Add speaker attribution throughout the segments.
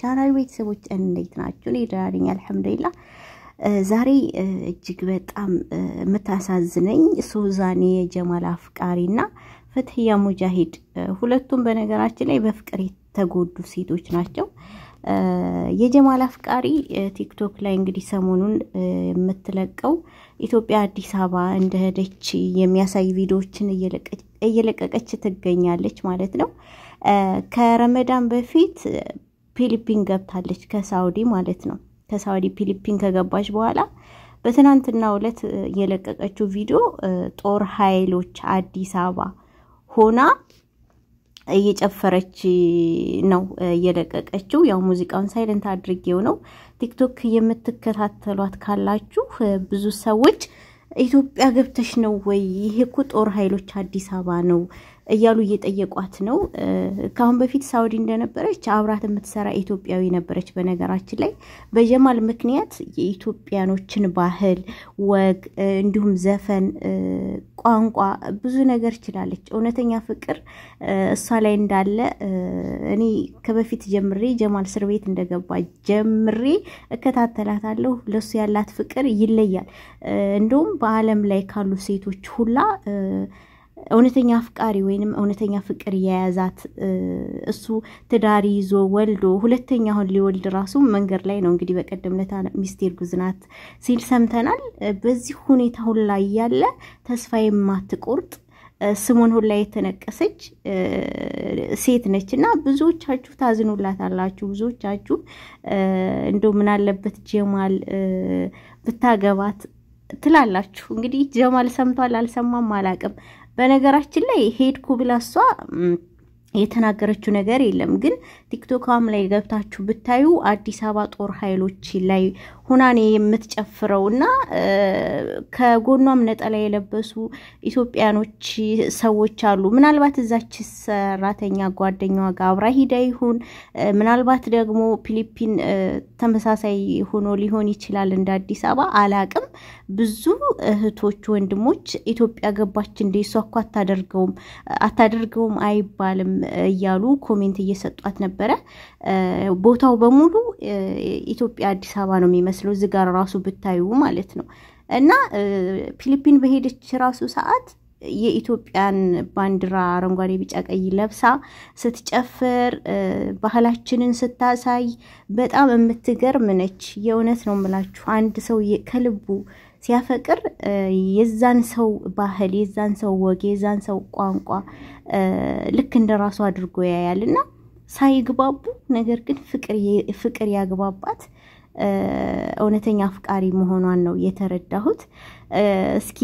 Speaker 1: ቻናል ቤተሰቦች እንዴት ናችሁ? እኔ ደህና ነኝ፣ አልሐምዱሊላ። ዛሬ እጅግ በጣም የምታሳዝነኝ ሱዛኔ የጀማል አፍቃሪ እና ፍትህያ ሙጃሂድ ሁለቱም በነገራችን ላይ በፍቅር የተጎዱ ሴቶች ናቸው። የጀማል አፍቃሪ ቲክቶክ ላይ እንግዲህ ሰሞኑን የምትለቀው ኢትዮጵያ አዲስ አበባ እንደሄደች የሚያሳይ ቪዲዮዎችን እየለቀቀች ትገኛለች ማለት ነው። ከረመዳን በፊት ፊሊፒን ገብታለች ከሳውዲ ማለት ነው። ከሳውዲ ፊሊፒን ከገባች በኋላ በትናንትና ዕለት የለቀቀችው ቪዲዮ ጦር ኃይሎች አዲስ አበባ ሆና እየጨፈረች ነው እየለቀቀችው። ያው ሙዚቃውን ሳይለንት አድርጌው ነው። ቲክቶክ የምትከታተሏት ካላችሁ ብዙ ሰዎች ኢትዮጵያ ገብተሽ ነው ወይ? ይሄ እኮ ጦር ኃይሎች አዲስ አበባ ነው እያሉ እየጠየቋት ነው። ከአሁን በፊት ሳውዲ እንደነበረች አብራት የምትሰራ ኢትዮጵያዊ ነበረች። በነገራችን ላይ በጀማል ምክንያት የኢትዮጵያኖችን ባህል፣ ወግ፣ እንዲሁም ዘፈን፣ ቋንቋ ብዙ ነገር ችላለች። እውነተኛ ፍቅር እሷ ላይ እንዳለ እኔ ከበፊት ጀምሬ ጀማል እስር ቤት እንደገባ ጀምሬ እከታተላታለሁ። ለሱ ያላት ፍቅር ይለያል። እንዲሁም በዓለም ላይ ካሉ ሴቶች ሁላ እውነተኛ አፍቃሪ ወይንም እውነተኛ ፍቅር የያዛት እሱ ትዳር ይዞ ወልዶ ሁለተኛ ሊወልድ ራሱ መንገድ ላይ ነው። እንግዲህ በቀደም ለታ ሚስቴር ጉዝ ናት ሲል ሰምተናል። በዚህ ሁኔታ ሁላ እያለ ተስፋ የማትቆርጥ ስሙን ሁላ የተነቀሰች ሴት ነች እና ብዙዎቻችሁ አላችሁ። ብዙዎቻችሁ እንደው ምን አለበት ጀማል ብታገባት ትላላችሁ። እንግዲህ ጀማል ሰምቷል አልሰማም አላቅም። በነገራችን ላይ ሄድኩ ብላ እሷ የተናገረችው ነገር የለም ግን ቲክቶካም ላይ ገብታችሁ ብታዩ አዲስ አበባ ጦር ኃይሎች ላይ ሁናኔ የምትጨፍረው እና ከጎኗም ነጠላ የለበሱ ኢትዮጵያኖች ሰዎች አሉ። ምናልባት እዛች ሰራተኛ ጓደኛዋ ጋር አብራ ሂዳ ይሁን ምናልባት ደግሞ ፊሊፒን ተመሳሳይ ሆኖ ሊሆን ይችላል። እንደ አዲስ አበባ አላቅም። ብዙ እህቶች ወንድሞች ኢትዮጵያ ገባች እንደ እሷ እኮ አታደርገውም አታደርገውም አይባልም እያሉ ኮሜንት እየሰጧት ነበር። ነበረ። ቦታው በሙሉ ኢትዮጵያ አዲስ አበባ ነው የሚመስለው እዚህ ጋር ራሱ ብታዩ ማለት ነው። እና ፊሊፒን በሄደች ራሱ ሰዓት የኢትዮጵያን ባንዲራ አረንጓዴ፣ ቢጫ፣ ቀይ ለብሳ ስትጨፍር ባህላችንን ስታሳይ በጣም የምትገርም ነች። የእውነት ነው የምላችሁ አንድ ሰው ከልቡ ሲያፈቅር የዛን ሰው ባህል፣ የዛን ሰው ወግ፣ የዛን ሰው ቋንቋ ልክ እንደ ራሱ አድርጎ ያያልና ሳይግባቡ ነገር ግን ፍቅር ያግባባት እውነተኛ አፍቃሪ መሆኗን ነው የተረዳሁት። እስኪ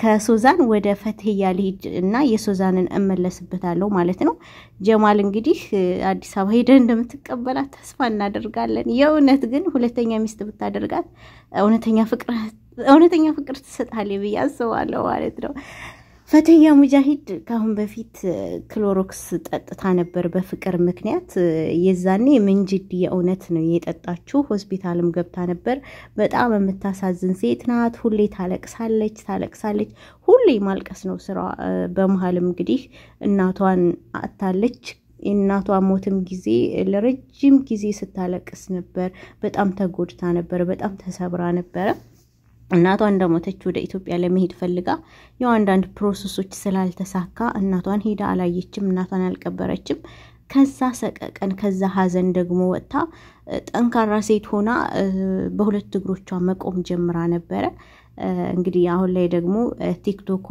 Speaker 1: ከሶዛን ወደ ፈትህያ ልሂድ እና የሱዛንን እመለስበታለሁ ማለት ነው። ጀማል እንግዲህ አዲስ አበባ ሄደህ እንደምትቀበላት ተስፋ እናደርጋለን። የእውነት ግን ሁለተኛ ሚስት ብታደርጋት እውነተኛ ፍቅር እውነተኛ ፍቅር ትሰጣለች ብዬ አስባለሁ ማለት ነው። ፈትያ ሙጃሂድ ከአሁን በፊት ክሎሮክስ ጠጥታ ነበር በፍቅር ምክንያት። የዛኔ ምንጅድ የእውነት ነው የጠጣችው። ሆስፒታልም ገብታ ነበር። በጣም የምታሳዝን ሴት ናት። ሁሌ ታለቅሳለች ታለቅሳለች። ሁሌ ማልቀስ ነው ስራ። በመሀልም እንግዲህ እናቷን አታለች። የእናቷ ሞትም ጊዜ ለረጅም ጊዜ ስታለቅስ ነበር። በጣም ተጎድታ ነበር። በጣም ተሰብራ ነበረ። እናቷ እንደሞተች ወደ ኢትዮጵያ ለመሄድ ፈልጋ ያው አንዳንድ ፕሮሰሶች ስላልተሳካ እናቷን ሄዳ አላየችም፣ እናቷን አልቀበረችም። ከዛ ሰቀቀን ከዛ ሀዘን ደግሞ ወጥታ ጠንካራ ሴት ሆና በሁለት እግሮቿ መቆም ጀምራ ነበረ። እንግዲህ አሁን ላይ ደግሞ ቲክቶኳ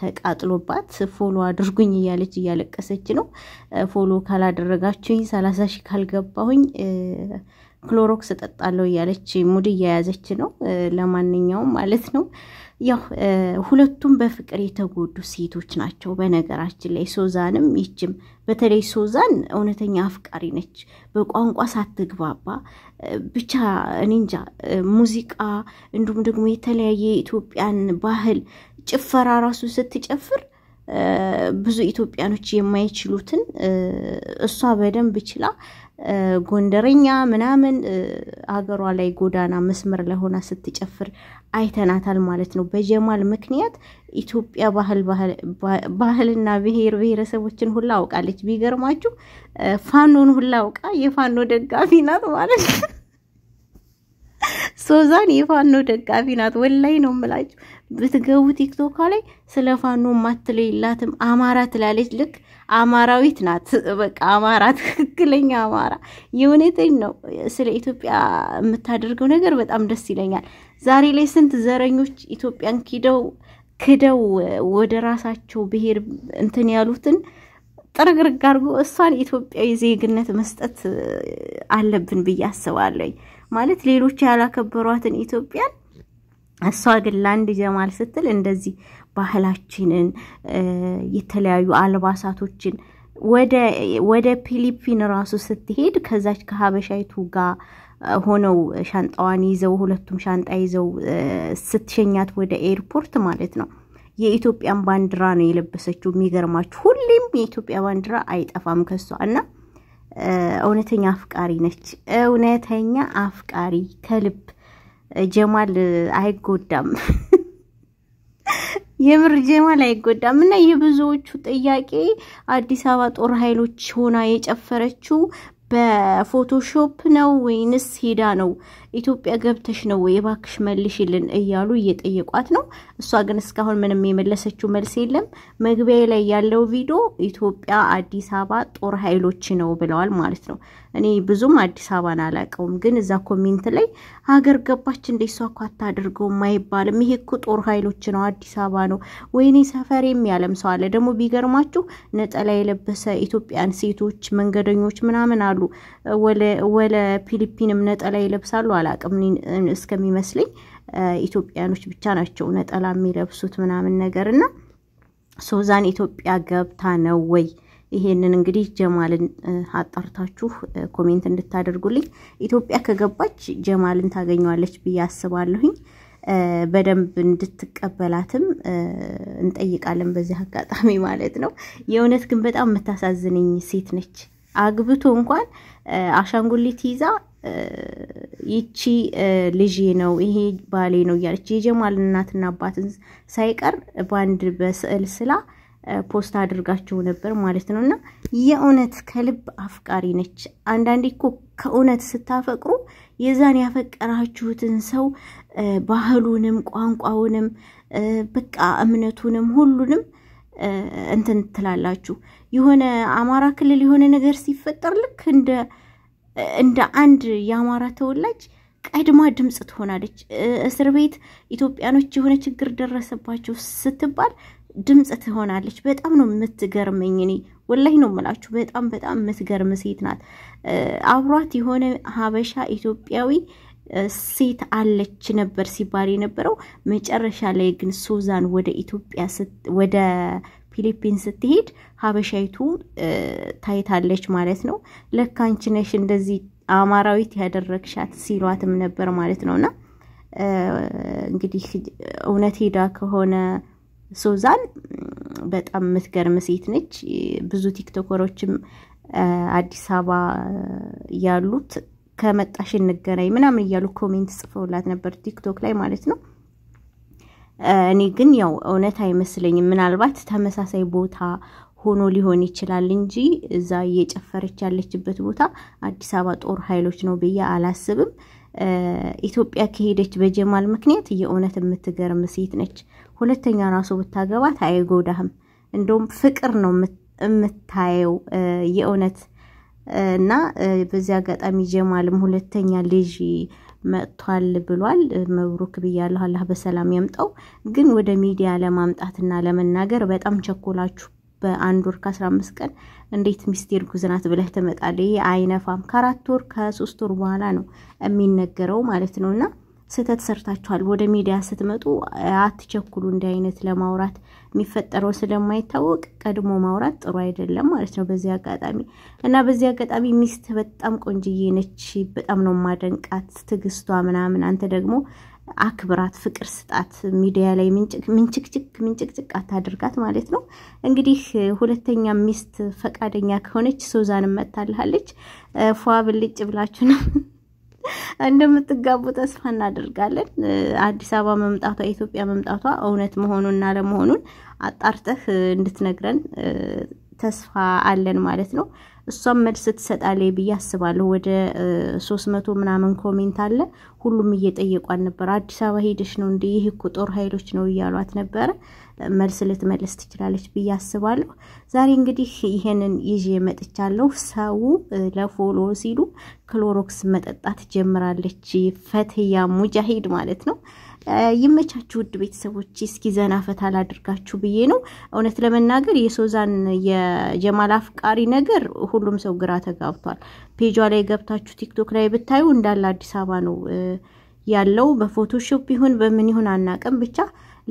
Speaker 1: ተቃጥሎባት ፎሎ አድርጉኝ እያለች እያለቀሰች ነው። ፎሎ ካላደረጋችሁኝ ሰላሳ ሺህ ካልገባሁኝ ክሎሮክስ እጠጣለሁ እያለች ሙድ እየያዘች ነው። ለማንኛውም ማለት ነው ያው ሁለቱም በፍቅር የተጎዱ ሴቶች ናቸው። በነገራችን ላይ ሶዛንም ይችም፣ በተለይ ሶዛን እውነተኛ አፍቃሪ ነች። በቋንቋ ሳትግባባ ብቻ እኔ እንጃ ሙዚቃ እንዲሁም ደግሞ የተለያየ የኢትዮጵያን ባህል ጭፈራ ራሱ ስትጨፍር ብዙ ኢትዮጵያኖች የማይችሉትን እሷ በደንብ ችላ ጎንደረኛ ምናምን ሀገሯ ላይ ጎዳና መስመር ላይ ሆና ስትጨፍር አይተናታል ማለት ነው። በጀማል ምክንያት ኢትዮጵያ ባህል ባህልና ብሔር ብሔረሰቦችን ሁላ አውቃለች። ቢገርማችሁ ፋኖን ሁላ አውቃ የፋኖ ደጋፊ ናት ማለት ነው። ሶዛን የፋኖ ደጋፊ ናት። ወላይ ነው የምላችሁ። ብትገቡ ቲክቶካ ላይ ስለ ፋኖ ማትለው የላትም። አማራ ትላለች። ልክ አማራዊት ናት። በቃ አማራ፣ ትክክለኛ አማራ። የእውነቴን ነው። ስለ ኢትዮጵያ የምታደርገው ነገር በጣም ደስ ይለኛል። ዛሬ ላይ ስንት ዘረኞች ኢትዮጵያን ኪደው ክደው ወደ ራሳቸው ብሄር እንትን ያሉትን ጥርግርግ አድርጎ እሷን ኢትዮጵያዊ ዜግነት መስጠት አለብን ብዬ አስባለኝ። ማለት ሌሎች ያላከበሯትን ኢትዮጵያን እሷ ግን ለአንድ ጀማል ስትል እንደዚህ ባህላችንን የተለያዩ አልባሳቶችን ወደ ፊሊፒን ራሱ ስትሄድ ከዛች ከሀበሻይቱ ጋር ሆነው ሻንጣዋን ይዘው ሁለቱም ሻንጣ ይዘው ስትሸኛት ወደ ኤርፖርት ማለት ነው የኢትዮጵያን ባንዲራ ነው የለበሰችው። የሚገርማችሁ ሁሌም የኢትዮጵያ ባንዲራ አይጠፋም ከሷ እና እውነተኛ አፍቃሪ ነች። እውነተኛ አፍቃሪ ከልብ ጀማል አይጎዳም። የምር ጀማል አይጎዳም እና የብዙዎቹ ጥያቄ አዲስ አበባ ጦር ኃይሎች ሆና የጨፈረችው በፎቶሾፕ ነው ወይንስ ሄዳ ነው ኢትዮጵያ ገብተሽ ነው ወይ እባክሽ መልሽልን እያሉ እየጠየቋት ነው። እሷ ግን እስካሁን ምንም የመለሰችው መልስ የለም። መግቢያ ላይ ያለው ቪዲዮ ኢትዮጵያ አዲስ አበባ ጦር ኃይሎች ነው ብለዋል ማለት ነው። እኔ ብዙም አዲስ አበባን አላውቀውም፣ ግን እዛ ኮሜንት ላይ ሀገር ገባች እንደ እሷ እኮ አታደርገውም አይባልም፣ ይሄ እኮ ጦር ኃይሎች ነው አዲስ አበባ ነው። ወይኔ ሰፈር የሚያለም ሰው አለ። ደግሞ ቢገርማችሁ ነጠላ የለበሰ ኢትዮጵያን ሴቶች መንገደኞች ምናምን አሉ። ወለ ፊሊፒንም ነጠላ ይለብሳሉ አላቅም እስከሚመስለኝ ኢትዮጵያኖች ብቻ ናቸው ነጠላ የሚለብሱት ምናምን ነገር እና ሶዛን ኢትዮጵያ ገብታ ነው ወይ? ይሄንን እንግዲህ ጀማልን አጣርታችሁ ኮሜንት እንድታደርጉልኝ። ኢትዮጵያ ከገባች ጀማልን ታገኘዋለች ብዬ አስባለሁኝ። በደንብ እንድትቀበላትም እንጠይቃለን በዚህ አጋጣሚ ማለት ነው። የእውነት ግን በጣም የምታሳዝነኝ ሴት ነች። አግብቶ እንኳን አሻንጉሊት ይዛ ይቺ ልጅ ነው ይሄ ባሌ ነው እያለች የጀማል እናትና አባትን ሳይቀር በአንድ በስዕል ስላ ፖስት አድርጋቸው ነበር ማለት ነው። እና የእውነት ከልብ አፍቃሪ ነች። አንዳንዴ እኮ ከእውነት ስታፈቅሩ የዛን ያፈቀራችሁትን ሰው ባህሉንም፣ ቋንቋውንም፣ በቃ እምነቱንም ሁሉንም እንትን ትላላችሁ። የሆነ አማራ ክልል የሆነ ነገር ሲፈጠር ልክ እንደ እንደ አንድ የአማራ ተወላጅ ቀድማ ድምፅ ትሆናለች። እስር ቤት ኢትዮጵያኖች የሆነ ችግር ደረሰባቸው ስትባል ድምፅ ትሆናለች። በጣም ነው የምትገርመኝ። እኔ ወላይ ነው የምላችሁ፣ በጣም በጣም የምትገርም ሴት ናት። አብሯት የሆነ ሀበሻ ኢትዮጵያዊ ሴት አለች ነበር ሲባል የነበረው መጨረሻ ላይ ግን ሱዛን ወደ ኢትዮጵያ ወደ ፊሊፒን ስትሄድ ሀበሻይቱ ታይታለች ማለት ነው። ለካ አንቺ ነሽ እንደዚህ አማራዊት ያደረግሻት ሲሏትም ነበር ማለት ነውና እንግዲህ እውነት ሄዳ ከሆነ ሱዛን በጣም የምትገርም ሴት ነች። ብዙ ቲክቶከሮችም አዲስ አበባ ያሉት ከመጣሽ እንገናኝ ምናምን እያሉ ኮሜንት ጽፈውላት ነበር ቲክቶክ ላይ ማለት ነው። እኔ ግን ያው እውነት አይመስለኝም። ምናልባት ተመሳሳይ ቦታ ሆኖ ሊሆን ይችላል እንጂ እዛ እየጨፈረች ያለችበት ቦታ አዲስ አበባ ጦር ኃይሎች ነው ብዬ አላስብም። ኢትዮጵያ ከሄደች በጀማል ምክንያት የእውነት የምትገርም ሴት ነች። ሁለተኛ ራሱ ብታገባት አይጎዳህም። እንደውም ፍቅር ነው የምታየው የእውነት እና በዚህ አጋጣሚ ጀማልም ሁለተኛ ልጅ መጥቷል ብሏል። መብሩክ ብያለሁ። አላህ በሰላም ያምጣው። ግን ወደ ሚዲያ ለማምጣትና ለመናገር በጣም ቸኮላችሁ። በአንድ ወር ከአስራ አምስት ቀን እንዴት ሚስቴር ጉዝናት ብለህ ትመጣለህ? ይህ አይነፋም። ከአራት ወር ከሶስት ወር በኋላ ነው የሚነገረው ማለት ነው። እና ስህተት ሰርታችኋል። ወደ ሚዲያ ስትመጡ አትቸኩሉ። እንዲህ አይነት ለማውራት የሚፈጠረው ስለማይታወቅ ቀድሞ ማውራት ጥሩ አይደለም ማለት ነው። በዚህ አጋጣሚ እና በዚህ አጋጣሚ ሚስት በጣም ቆንጅዬ ነች። በጣም ነው ማደንቃት ትግስቷ ምናምን። አንተ ደግሞ አክብራት፣ ፍቅር ስጣት። ሚዲያ ላይ ምንጭቅጭቅ ምንጭቅጭቅ አታድርጋት ማለት ነው። እንግዲህ ሁለተኛ ሚስት ፈቃደኛ ከሆነች ሶዛን መታልሃለች። ፏ ብልጭ ብላችሁ ነው እንደምትጋቡ ተስፋ እናደርጋለን። አዲስ አበባ መምጣቷ ኢትዮጵያ መምጣቷ እውነት መሆኑን እና ለመሆኑን አጣርተህ እንድትነግረን ተስፋ አለን ማለት ነው። እሷም መልስ ትሰጣለች ብዬ አስባለሁ። ወደ ሶስት መቶ ምናምን ኮሜንት አለ። ሁሉም እየጠየቋት ነበር። አዲስ አበባ ሄደሽ ነው እንደ ይህ እኮ ጦር ኃይሎች ነው እያሏት ነበረ። መልስ ልትመልስ ትችላለች ብዬ አስባለሁ። ዛሬ እንግዲህ ይሄንን ይዤ መጥቻለሁ። ሰው ለፎሎ ሲሉ ክሎሮክስ መጠጣት ጀምራለች። ፈትያ ሙጃሂድ ማለት ነው። ይመቻችሁ ውድ ቤተሰቦች። እስኪ ዘና ፈታ ላድርጋችሁ ብዬ ነው። እውነት ለመናገር የሶዛን የጀማል አፍቃሪ ነገር ሁሉም ሰው ግራ ተጋብቷል። ፔጇ ላይ ገብታችሁ ቲክቶክ ላይ ብታዩ እንዳለ አዲስ አበባ ነው ያለው። በፎቶሾፕ ይሁን በምን ይሁን አናቅም ብቻ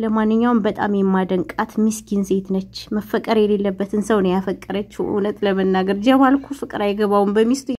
Speaker 1: ለማንኛውም በጣም የማደንቃት ሚስኪን ሴት ነች። መፈቀር የሌለበትን ሰው ነው ያፈቀረችው። እውነት ለመናገር ጀማል እኮ ፍቅር አይገባውም በሚስቱ